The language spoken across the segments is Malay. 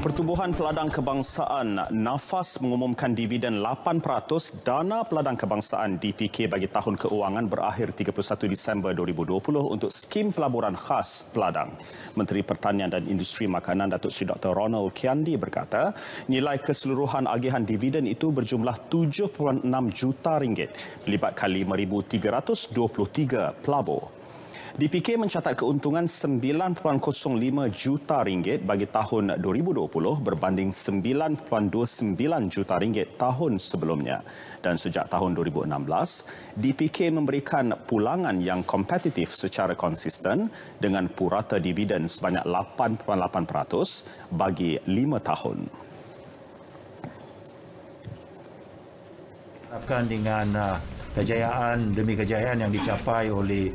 Pertubuhan Peladang Kebangsaan Nafas mengumumkan dividen 8% dana Peladang Kebangsaan DPK bagi tahun keuangan berakhir 31 Disember 2020 untuk skim pelaburan khas Peladang. Menteri Pertanian dan Industri Makanan Datuk Sri Dr. Ronald Kiandi berkata, nilai keseluruhan agihan dividen itu berjumlah 7.6 juta ringgit, melibatkan 5,323 pelabur. DPK mencatat keuntungan 9.05 juta ringgit bagi tahun 2020 berbanding 9.29 juta ringgit tahun sebelumnya. Dan sejak tahun 2016, DPK memberikan pulangan yang kompetitif secara konsisten dengan purata dividen sebanyak 8.8% bagi 5 tahun. Harapkan dengan uh, kejayaan demi kejayaan yang dicapai oleh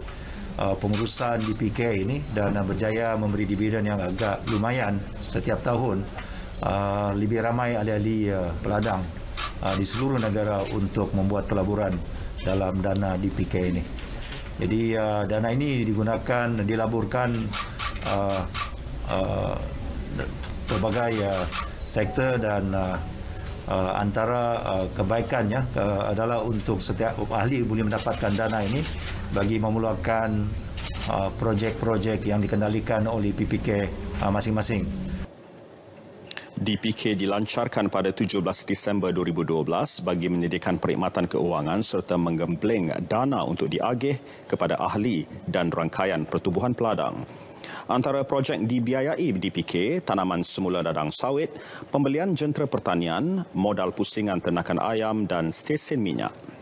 uh, pengurusan di PK ini dan uh, berjaya memberi dividen yang agak lumayan setiap tahun uh, lebih ramai ahli-ahli uh, peladang uh, di seluruh negara untuk membuat pelaburan dalam dana di PK ini. Jadi uh, dana ini digunakan dilaburkan uh, uh, pelbagai uh, sektor dan uh, uh, antara uh, eh, kebaikannya uh, adalah untuk setiap ahli boleh mendapatkan dana ini bagi memulakan uh, projek-projek yang dikendalikan oleh PPK uh, masing-masing. DPK dilancarkan pada 17 Disember 2012 bagi menyediakan perkhidmatan keuangan serta menggembleng dana untuk diagih kepada ahli dan rangkaian pertubuhan peladang. Antara projek dibiayai DPK, tanaman semula dadang sawit, pembelian jentera pertanian, modal pusingan ternakan ayam dan stesen minyak.